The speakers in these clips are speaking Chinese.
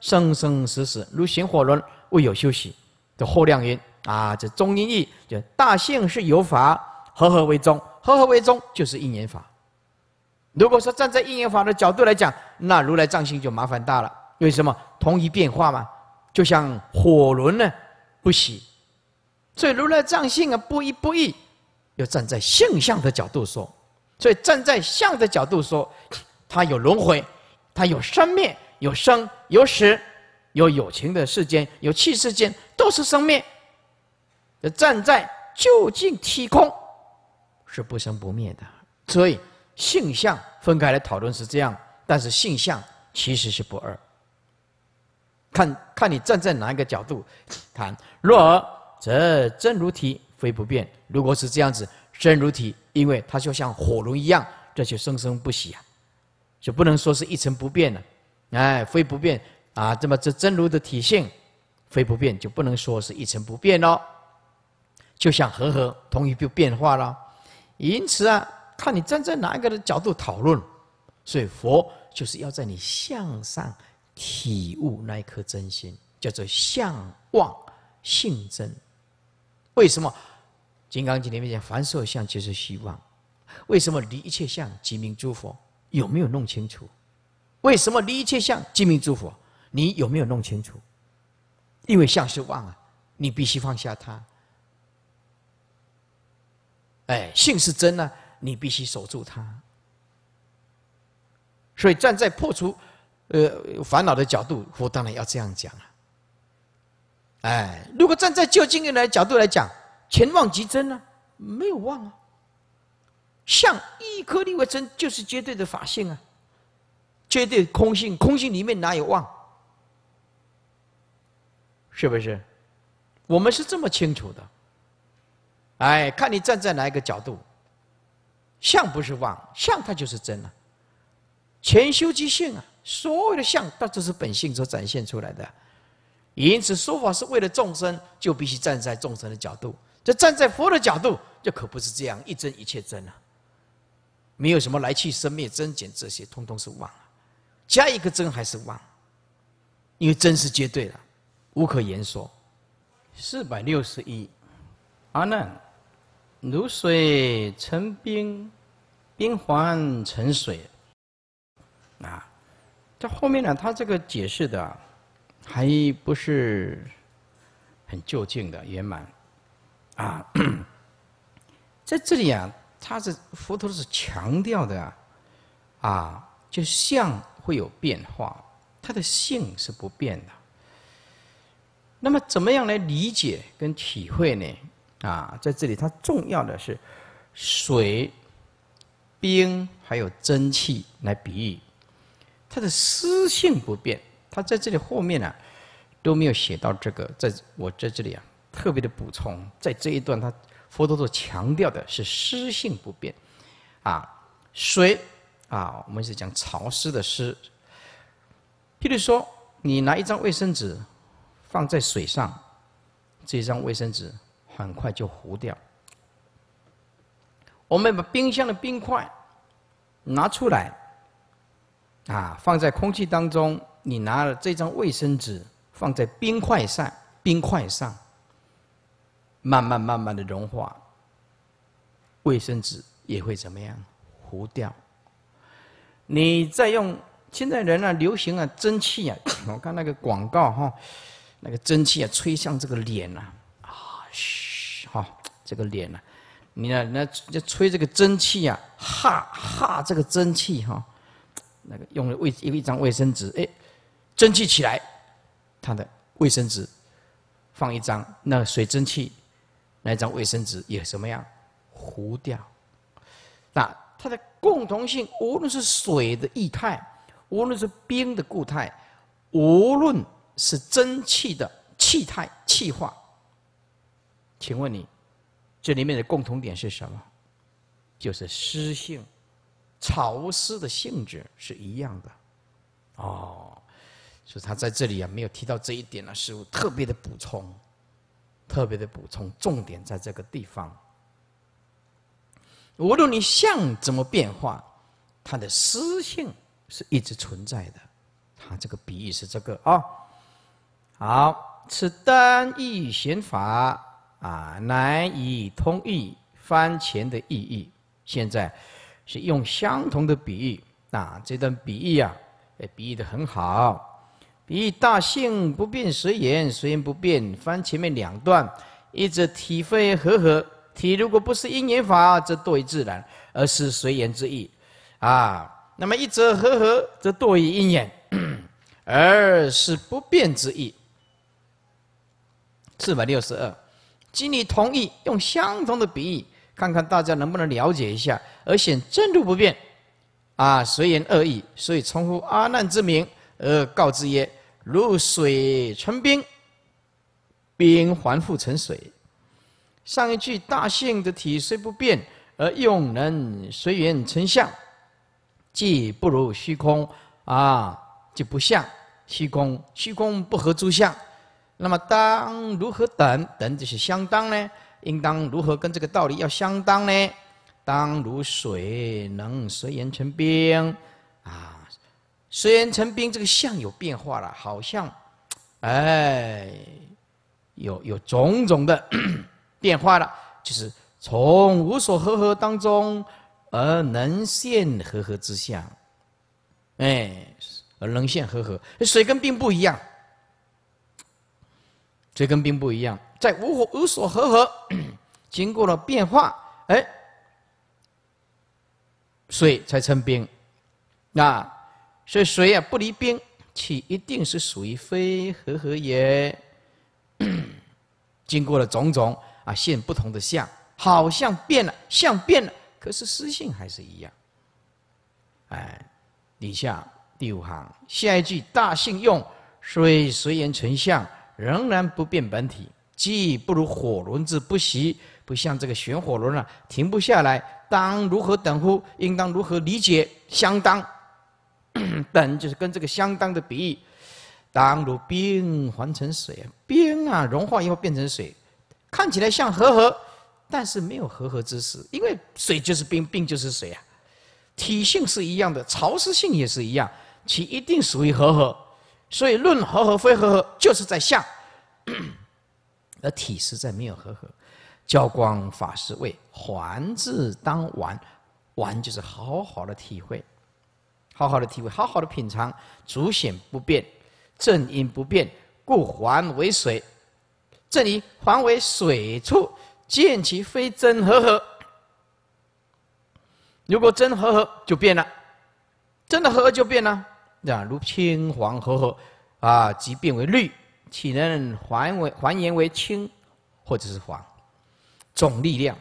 生生死死如行火轮，未有休息。这后两音啊，这中音义就大性是有法合合为宗，合合为宗就是应言法。如果说站在应言法的角度来讲，那如来藏性就麻烦大了。为什么？同一变化嘛。就像火轮呢，不息。所以如来藏性啊，不依不异。要站在性相的角度说，所以站在相的角度说，它有轮回，它有生灭，有生。有时有友情的世间，有气世间，都是生灭。要站在究竟体空，是不生不灭的。所以性相分开来讨论是这样，但是性相其实是不二。看看你站在哪一个角度谈。若则真如体非不变，如果是这样子，真如体，因为它就像火炉一样，这就生生不息啊，就不能说是一成不变了。哎，非不变啊！这么这真如的体现，非不变就不能说是一成不变喽。就像和合，同一就变化了。因此啊，看你站在哪一个的角度讨论，所以佛就是要在你向上体悟那一颗真心，叫做向望性真。为什么《金刚经》里面讲凡所有相，皆是虚妄？为什么离一切相，即名诸佛？有没有弄清楚？为什么离一切相，即名诸佛？你有没有弄清楚？因为相是妄啊，你必须放下它。哎，性是真呢，你必须守住它。所以站在破除，呃，烦恼的角度，我当然要这样讲啊。哎，如果站在究竟来角度来讲，前望即真呢？没有望啊。相一颗离为真，就是绝对的法性啊。绝对空性，空性里面哪有妄？是不是？我们是这么清楚的。哎，看你站在哪一个角度，相不是妄，相它就是真了。全修即性啊，所有的相，它都是本性所展现出来的。因此，说法是为了众生，就必须站在众生的角度。这站在佛的角度，这可不是这样一真一切真啊，没有什么来去生灭增减，这些通通是妄啊。加一个“真”还是“万”，因为“真”是绝对的，无可言说。四百六十一，阿难，如水成冰，冰还成水。啊，在后面呢，他这个解释的，还不是很就近的圆满。啊，在这里啊，他是佛陀是强调的，啊，就像。会有变化，它的性是不变的。那么，怎么样来理解跟体会呢？啊，在这里，它重要的是水、冰还有蒸汽来比喻它的湿性不变。它在这里后面呢都没有写到这个，在我在这里啊特别的补充，在这一段，他佛陀所强调的是湿性不变。啊，水。啊，我们是讲潮湿的湿。譬如说，你拿一张卫生纸放在水上，这张卫生纸很快就糊掉。我们把冰箱的冰块拿出来，啊，放在空气当中，你拿了这张卫生纸放在冰块上，冰块上慢慢慢慢的融化，卫生纸也会怎么样糊掉。你再用现在人啊流行啊蒸汽啊，我看那个广告哈，那个蒸汽啊吹向这个脸呐，啊嘘哈这个脸呐，你呢那就吹这个蒸汽啊，哈哈这个蒸汽哈，那个用了卫一张卫生纸，哎，蒸汽起来，它的卫生纸放一张，那水蒸气，那张卫生纸也什么样糊掉，那。它的共同性，无论是水的液态，无论是冰的固态，无论是蒸汽的气态气化，请问你，这里面的共同点是什么？就是湿性，潮湿的性质是一样的。哦，所以他在这里啊，没有提到这一点呢，是特别的补充，特别的补充，重点在这个地方。无论你相怎么变化，它的私性是一直存在的。它这个比喻是这个啊。好，此单义显法啊，难以通义翻前的意义。现在是用相同的比喻啊，这段比喻啊，比喻的很好。比喻大性不变，随缘，随缘不变。翻前面两段，一直体会和合。体如果不是因缘法，则多于自然，而是随缘之意，啊，那么一则和合，则多于因缘，而是不变之意。四百六十二，经你同意用相同的比喻，看看大家能不能了解一下，而显真如不变，啊，随缘二意，所以称呼阿难之名而告之曰：如水成冰，冰还复成水。上一句大性的体虽不变，而用能随缘成相，既不如虚空，啊，就不像虚空，虚空不合诸相。那么当如何等等这些相当呢？应当如何跟这个道理要相当呢？当如水能随缘成冰，啊，随缘成冰这个相有变化了，好像，哎，有有种种的。变化了，就是从无所合合当中而能现合合之相，哎，而能现合合。水跟冰不一样，水跟冰不一样，在无无所合合，经过了变化，哎，水才成冰，那所以水啊不离冰，其一定是属于非合合也，经过了种种。现不同的相，好像变了，相变了，可是实性还是一样。哎，底下第五行，下一句大性用虽随缘成相，仍然不变本体，既不如火轮之不息，不像这个玄火轮啊停不下来。当如何等乎？应当如何理解？相当，等就是跟这个相当的比喻。当如冰还成水，冰啊融化以后变成水。看起来像和和，但是没有和和之势，因为水就是冰，冰就是水啊，体性是一样的，潮湿性也是一样，其一定属于和和，所以论和和非和和，就是在相，而体实在没有和和。教光法师谓：“还字当完，完就是好好的体会，好好的体会，好好的品尝，主显不变，正因不变，故还为水。”这里黄为水处，见其非真合合。如果真合合就变了，真的合合就变了。那如青黄合合，啊，即变为绿，岂能还为还原为青或者是黄？总力量，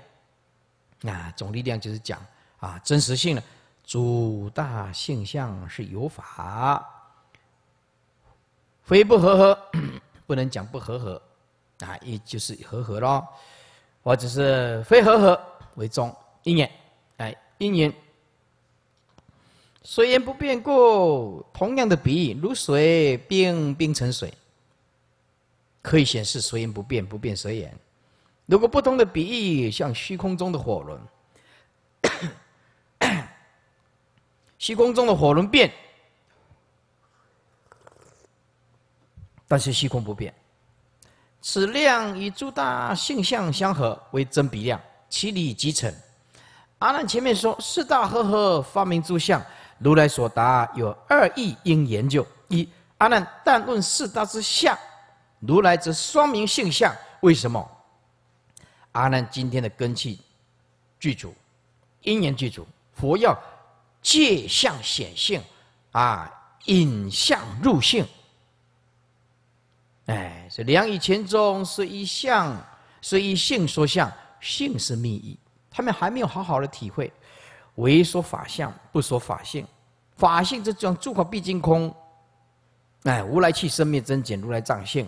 啊，总力量就是讲啊，真实性了。主大性相是有法，非不合合，不能讲不合合。啊，也就是和合咯，或者是非和合为宗。一年，哎，一年，水言不变故，同样的比喻，如水变冰成水，可以显示水言不变，不变水言。如果不同的比喻，像虚空中的火轮，虚空中的火轮变，但是虚空不变。此量与诸大性相相合为真比量，其理即成。阿难前面说四大合合发明诸相，如来所答有二义应研究。一，阿难但论四大之相，如来则双明性相。为什么？阿难今天的根器具足，因缘具足，佛要借相显性，啊，引相入性。哎，所以两以前中是一相，是以性说相，性是密意。他们还没有好好的体会，唯说法相，不说法性。法性这种诸法毕竟空。哎，无来去，生命增减，如来藏性。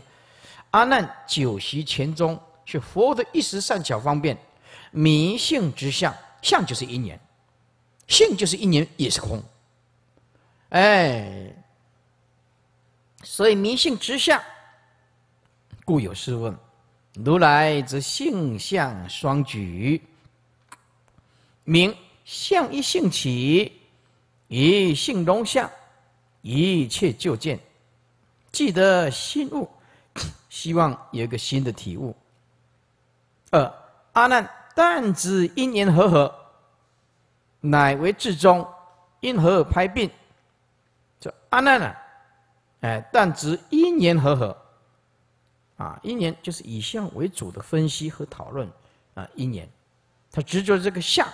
阿难久习前中，却佛的一时善巧方便，迷信之相，相就是一年，性就是一年，也是空。哎，所以迷信之相。故有诗问：“如来之性相双举，名相一性起，以性中相，一切就见，记得心悟，希望有个新的体悟。”二阿难，但知因缘和合，乃为至终，因何拍病？这阿难呢？哎，但知因缘合合。啊，一年就是以相为主的分析和讨论，啊，一年，他执着这个相，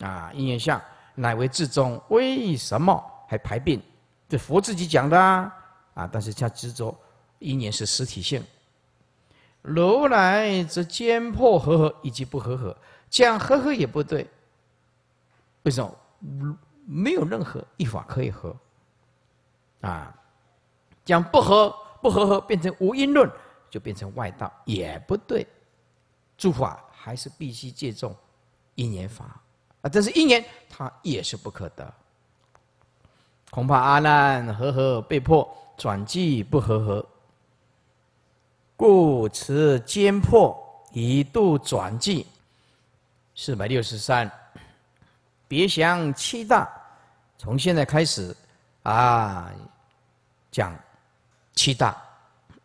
啊，一年相乃为至终，为什么还排病？这佛自己讲的啊，但是他执着一年是实体性，如来则坚破合合以及不合合，样合合也不对，为什么？没有任何一法可以合，啊，讲不合不合合变成无因论。就变成外道也不对，诸法还是必须借种因缘法啊，但是因缘它也是不可得，恐怕阿难和合被迫转计不合合，故此坚破一度转计，四百六十三，别想七大，从现在开始啊讲七大。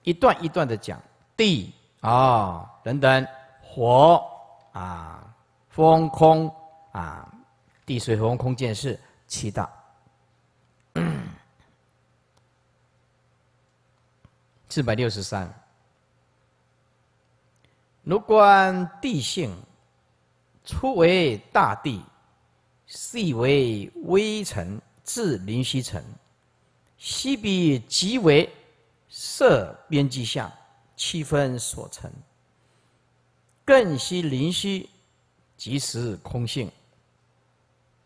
一段一段的讲，地啊，等等，火啊，风空啊，地水风空见是七大。四百六十三。如观地性，初为大地，细为微尘，至灵犀尘，细彼即为。色边际相七分所成，更须灵虚，即时空性。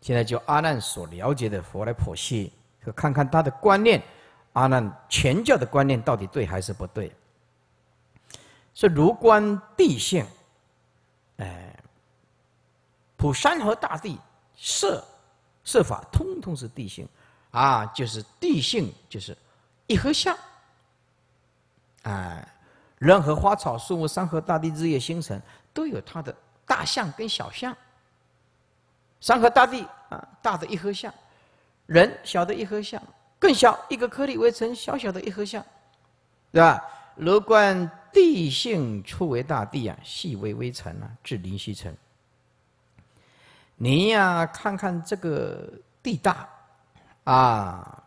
现在就阿难所了解的佛来剖析，看看他的观念，阿难全教的观念到底对还是不对？是如观地性，哎，普山河大地色色法通通是地性，啊，就是地性就是一合相。哎，任何花草树木、山河大地、日月星辰，都有它的大象跟小象。山河大地啊，大的一合象；人小的一合象，更小一个颗粒为尘，小小的一合象，对吧？楼观地性，出为大地啊，细微微尘啊，至灵犀尘。你呀，看看这个地大啊，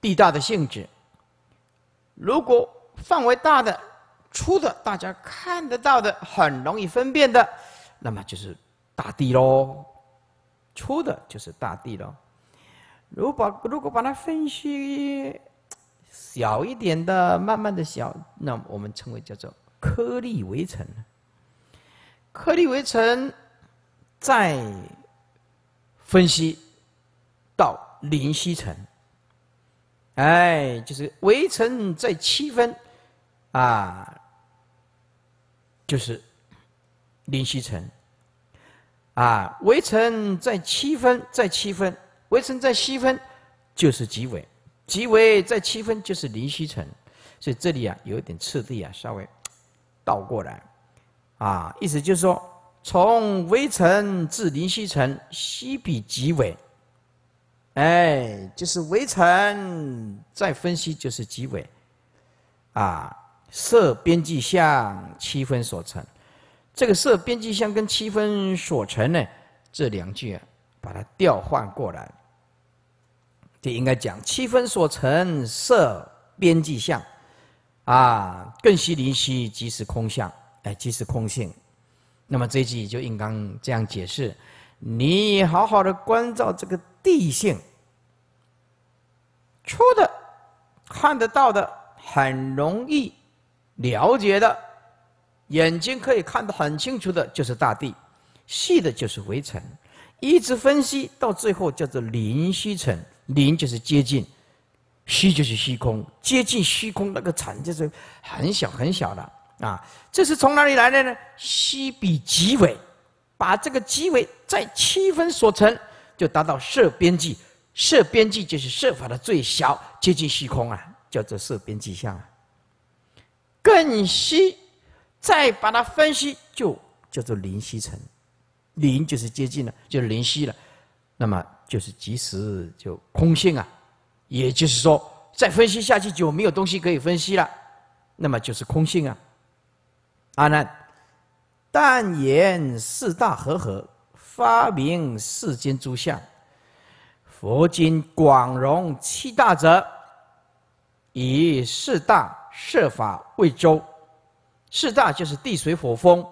地大的性质。如果范围大的、粗的，大家看得到的、很容易分辨的，那么就是大地喽。粗的就是大地喽。如果如果把它分析小一点的、慢慢的小，那我们称为叫做颗粒围城颗粒围城再分析到灵犀层。哎，就是围城在七分，啊，就是林西城，啊，围城在七分，在七分，围城在七分就是吉尾，吉尾在七分就是林西城，所以这里啊有一点次第啊，稍微倒过来，啊，意思就是说，从围城至林西城西比吉尾。哎，就是为尘，再分析就是即为，啊，设边际相七分所成，这个设边际相跟七分所成呢，这两句把它调换过来，就应该讲七分所成设边际相，啊，更悉离虚即是空相，哎，即是空性，那么这句就应当这样解释。你好好的关照这个地性，粗的看得到的，很容易了解的，眼睛可以看得很清楚的，就是大地；细的就是微尘，一直分析到最后叫做灵虚尘，灵就是接近，虚就是虚空，接近虚空那个尘就是很小很小的啊。这是从哪里来的呢？西比极为。把这个极微。再七分所成就，达到色边际，色边际就是色法的最小，接近虚空啊，叫做色边际相更细，再把它分析，就叫做灵溪成。灵就是接近了，就是灵溪了，那么就是即时就空性啊。也就是说，再分析下去就没有东西可以分析了，那么就是空性啊。阿难，但言四大合合。发明世间诸相，佛经广容七大者，以四大设法为周，四大就是地水火风，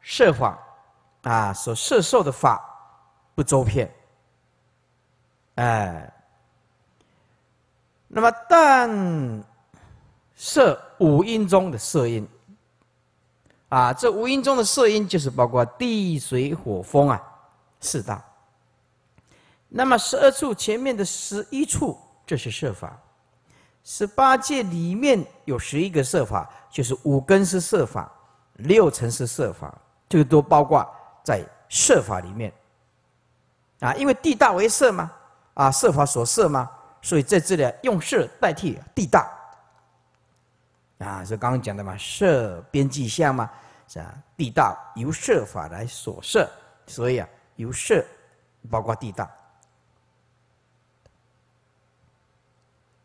设法啊所摄受的法不周遍，哎，那么但摄五阴中的摄音啊，这五阴中的摄音就是包括地水火风啊。四大，那么十二处前面的十一处，这是设法。十八界里面有十一个设法，就是五根是设法，六尘是设法，这个都包括在设法里面。啊，因为地大为色嘛，啊，色法所设嘛，所以在这里用色代替地大。啊，是刚刚讲的嘛，色边际相嘛，是啊，地大由色法来所设，所以啊。有色，包括地大，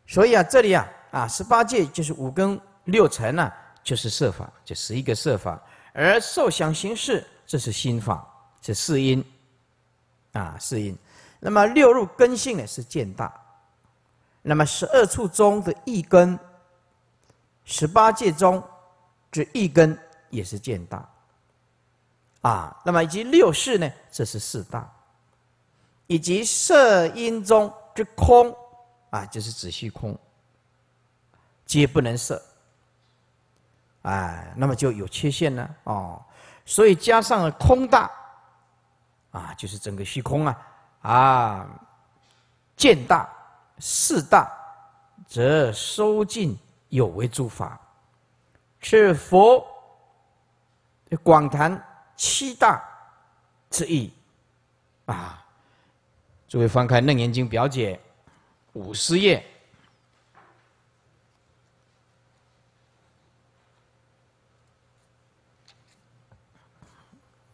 所以啊，这里啊，啊，十八界就是五根六尘呢，就是色法，就十一个色法，而受想行识，这是心法，这四因，啊，四因。那么六入根性呢是见大，那么十二处中的一根，十八界中这一根也是见大。啊，那么以及六式呢？这是四大，以及色音中之空，啊，就是指虚空，皆不能色，啊，那么就有缺陷呢。哦，所以加上了空大，啊，就是整个虚空啊，啊，见大四大，则收尽有为诸法，是佛广谈。七大之意，啊！诸位翻开《楞严经》表解五十页，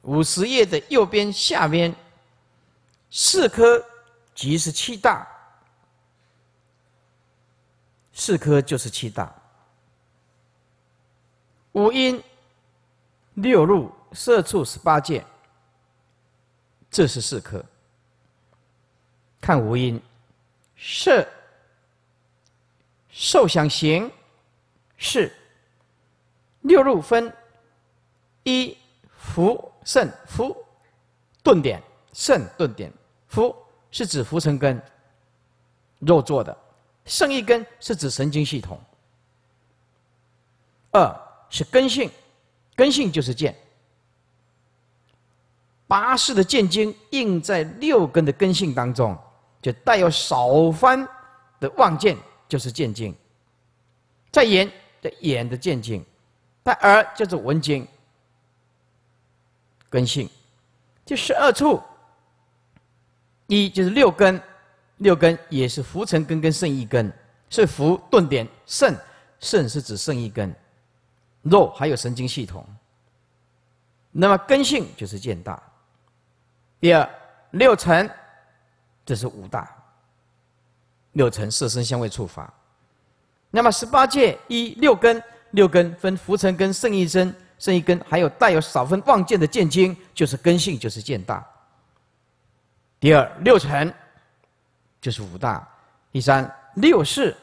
五十页的右边下边，四颗即是七大，四颗就是七大，五音六路摄处十八剑，这是四颗，看无因，是受想行、是六入分，一、福、肾、福顿点，肾顿点，福是指福成根肉做的，肾一根是指神经系统。二是根性，根性就是剑。八识的见经印在六根的根性当中，就带有少番的望见，就是见经；在眼的眼的见经，在耳就是闻经根性，第十二处，一就是六根，六根也是浮沉根根剩一根，是浮顿点，剩剩是指剩一根，肉还有神经系统，那么根性就是见大。第二六尘，这是五大。六尘色身香味触法，那么十八界一六根，六根分浮尘根、圣意根、圣意根，还有带有少分妄见的见经，就是根性，就是见大。第二六尘，就是五大。第三六世，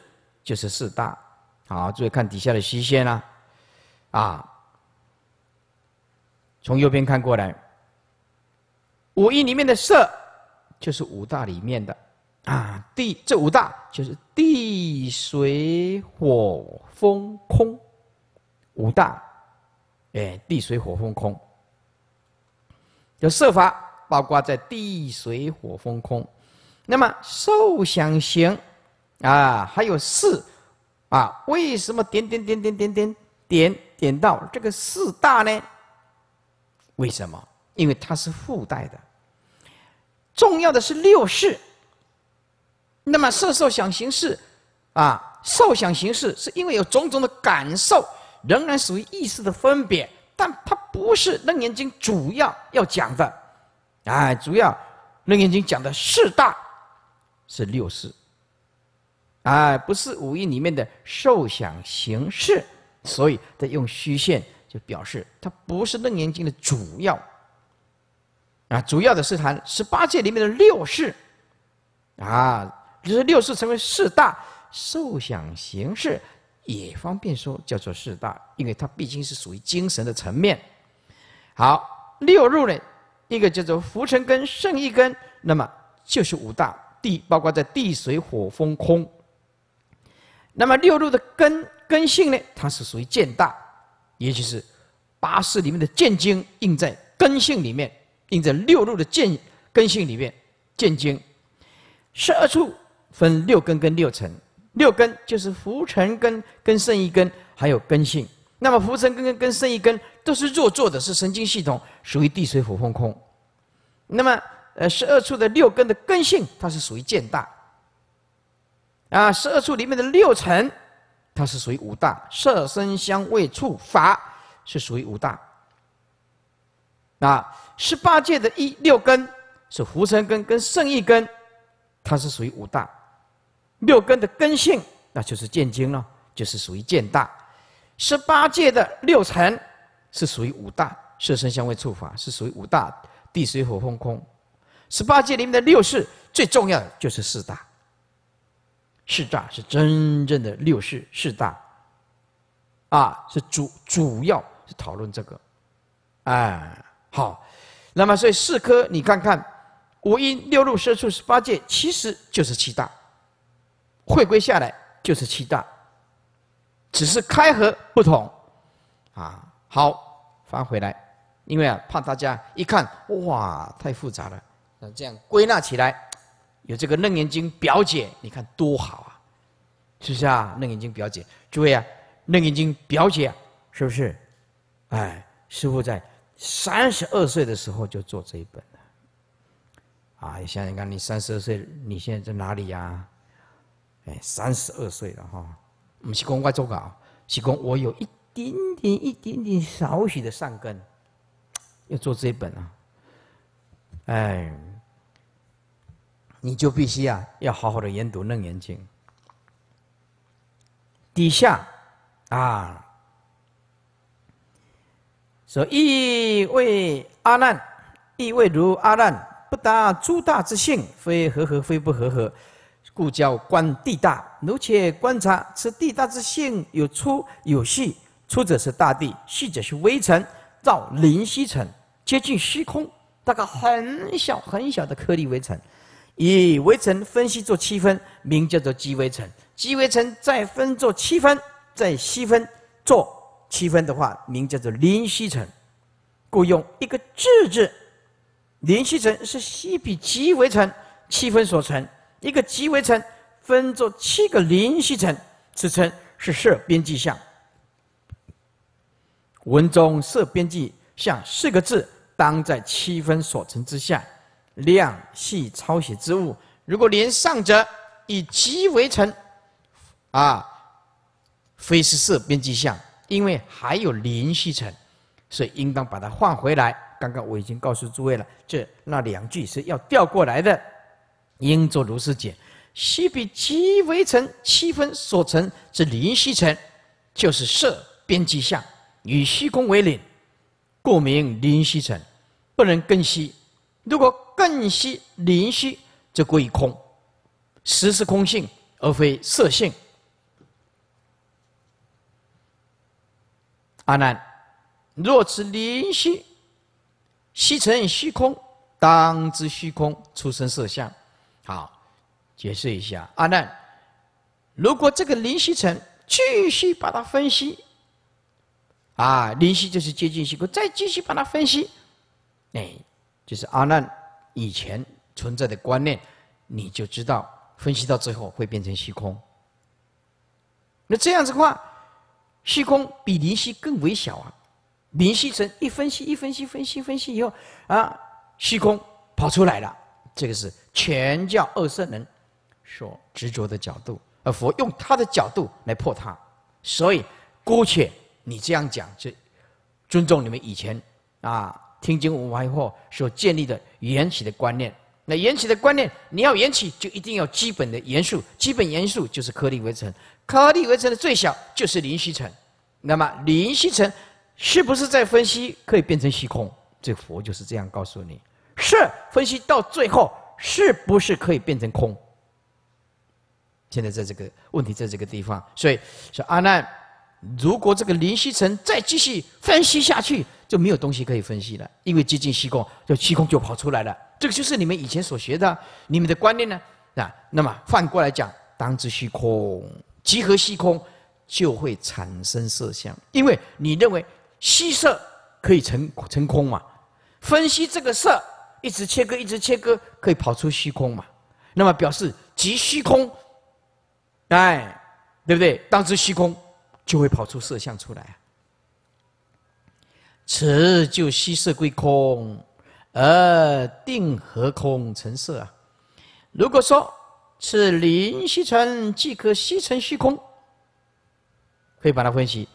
就是四大。好，注意看底下的虚线啦，啊，从右边看过来。五蕴里面的色，就是五大里面的啊，地这五大就是地水火风空五大，哎，地水火风空，有色法包括在地水火风空，那么受想行啊，还有四啊，为什么点点点点点点点点到这个四大呢？为什么？因为它是附带的，重要的是六识。那么色受、想、行、识，啊，受、想、行、识是因为有种种的感受，仍然属于意识的分别，但它不是楞严经主要要讲的。哎，主要楞严经讲的四大是六识，哎，不是五蕴里面的受、想、行、识，所以它用虚线就表示它不是楞严经的主要。啊，主要的是谈十八界里面的六世，啊，就是六世成为四大受想行识，也方便说叫做四大，因为它毕竟是属于精神的层面。好，六入呢，一个叫做浮尘根、胜意根，那么就是五大地，包括在地水火风空。那么六入的根根性呢，它是属于见大，也就是八识里面的见经印在根性里面。印在六路的见根性里面，见精，十二处分六根跟六尘，六根就是浮尘根跟胜一根，还有根性。那么浮尘根跟跟一根都是弱做的，是神经系统，属于地水火风空。那么，呃，十二处的六根的根性，它是属于见大。啊，十二处里面的六尘，它是属于五大，色声香味触法是属于五大。啊。十八界的“一六根”是浮尘根跟胜义根，它是属于五大；六根的根性，那就是见经了，就是属于见大；十八界的六尘是属于五大，色身香味触法是属于五大，地水火风空；十八界里面的六事最重要的就是四大，四大是真正的六世四大，啊，是主主要是讨论这个，哎，好。那么，所以四科，你看看，五阴、六路十处、十八界，其实就是七大，回归下来就是七大，只是开合不同，啊，好，翻回来，因为啊，怕大家一看，哇，太复杂了，那这样归纳起来，有这个楞严经表姐，你看多好啊，是不是啊，楞严经表姐？诸位啊，楞严经表姐，是不是？哎，师傅在。三十二岁的时候就做这一本了，啊！想想看，你三十二岁，你现在在哪里呀？哎，三十二岁了哈。我们习公快做稿，习公，我有一点点、一点点、少许的善根，要做这一本啊。哎，你就必须啊，要好好的研读《楞严经》，底下啊。说意为阿难，意为如阿难，不达诸大之性，非合合，非不合合，故叫观地大。奴且观察此地大之性，有粗有细，粗者是大地，细者是微尘，造灵犀尘接近虚空，大概很小很小的颗粒微尘，以微尘分析作七分，名叫做积微尘，积微尘再分作七分，再细分做。七分的话，名叫做“林西城”，故用一个“字字。林西城是西比七为城，七分所城。一个七为城分作七个林西城，此称是设边际像。文中“设边际像四个字当在七分所城之下，量系抄写之物。如果连上者以七为城，啊，非是设边际像。因为还有灵犀层，所以应当把它换回来。刚刚我已经告诉诸位了，这那两句是要调过来的。应作如是解：昔比即为尘七分所成之灵犀诚，就是色边际相与虚空为邻，故名林希诚。不能更虚，如果更虚，林虚则归空，实是空性而非色性。阿难，若此灵虚，虚成虚空，当知虚空出生色相。好，解释一下，阿难，如果这个灵虚成，继续把它分析，啊，灵虚就是接近虚空，再继续把它分析，哎，就是阿难以前存在的观念，你就知道，分析到最后会变成虚空。那这样子的话。虚空比灵犀更微小啊！灵犀层一分析，一分析，分析，分析以后，啊，虚空跑出来了。这个是全教二圣人所执着的角度，而佛用他的角度来破他。所以姑且你这样讲，就尊重你们以前啊听经文法以后所建立的缘起的观念。缘起的观念，你要缘起，就一定要基本的元素，基本元素就是颗粒为成，颗粒为成的最小就是灵犀尘。那么灵犀尘是不是在分析可以变成虚空？这佛就是这样告诉你：是分析到最后，是不是可以变成空？现在在这个问题，在这个地方，所以说阿难，如果这个灵犀尘再继续分析下去，就没有东西可以分析了，因为接近虚空，就虚空就跑出来了。这个就是你们以前所学的，你们的观念呢？啊，那么反过来讲，当知虚空，集合虚空，就会产生色相，因为你认为色可以成成空嘛，分析这个色，一直切割，一直切割，可以跑出虚空嘛？那么表示集虚空，哎，对不对？当知虚空就会跑出色相出来，此就色归空。而定和空成色啊？如果说是灵吸尘，即可吸尘虚空，可以把它分析，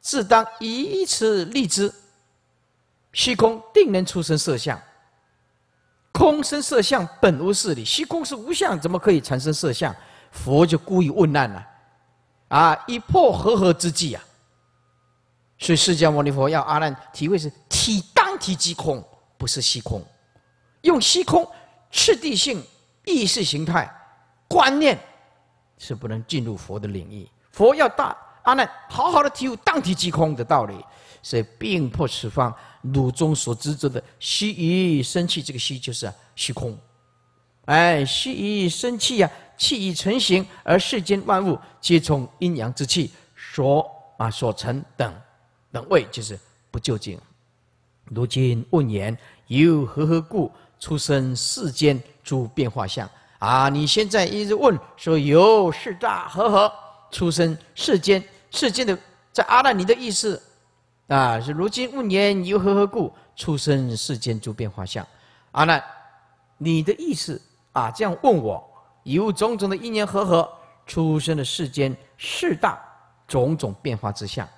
自当以此立之。虚空定能出生色相，空生色相本无事理，虚空是无相，怎么可以产生色相？佛就故意问难了，啊，一破和合之际啊，所以释迦牟尼佛要阿难体会是体当体即空。不是虚空，用虚空、次第性、意识形态、观念，是不能进入佛的领域。佛要大阿难，好好的体悟当体即空的道理，所以病破此方汝中所执着的虚与生气。这个虚就是虚空，哎，虚与生气呀，气已成形，而世间万物皆从阴阳之气所啊所成等，等位就是不究竟。如今问言，由何何故出生世间诸变化相？啊，你现在一直问说由是大何何出生世间？世间的在阿难你的意思，啊，是如今问言由何何故出生世间诸变化相？阿难，你的意思啊，这样问我，由种种的一缘何何出生的世间事大种种变化之相，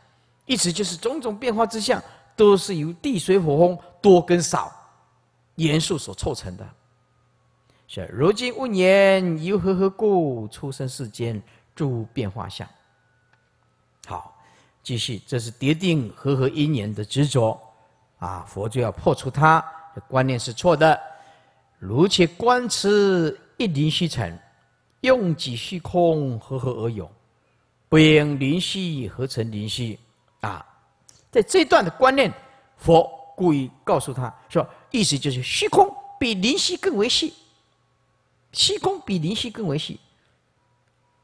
意思就是种种变化之相。都是由地水火风多跟少元素所凑成的。是如今问言由何何故出生世间诸变化相？好，继续，这是叠定和合因缘的执着啊！佛就要破除它，的观念是错的。如且观此一灵虚尘，用己虚空和合而有？不应灵虚何成灵虚啊？在这一段的观念，佛故意告诉他说：“意思就是虚空比灵犀更为细，虚空比灵犀更为细，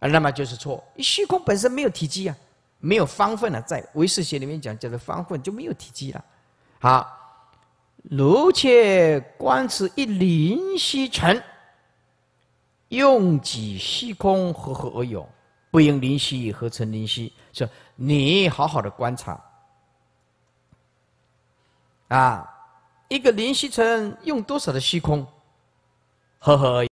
啊。那么就是错，虚空本身没有体积啊，没有方分了，在唯识学里面讲，叫做方分就没有体积了。好，如切观此一灵犀尘，用几虚空合合而有，不应灵犀，合成灵犀？说你好好的观察。”啊，一个林希诚用多少的虚空，呵呵。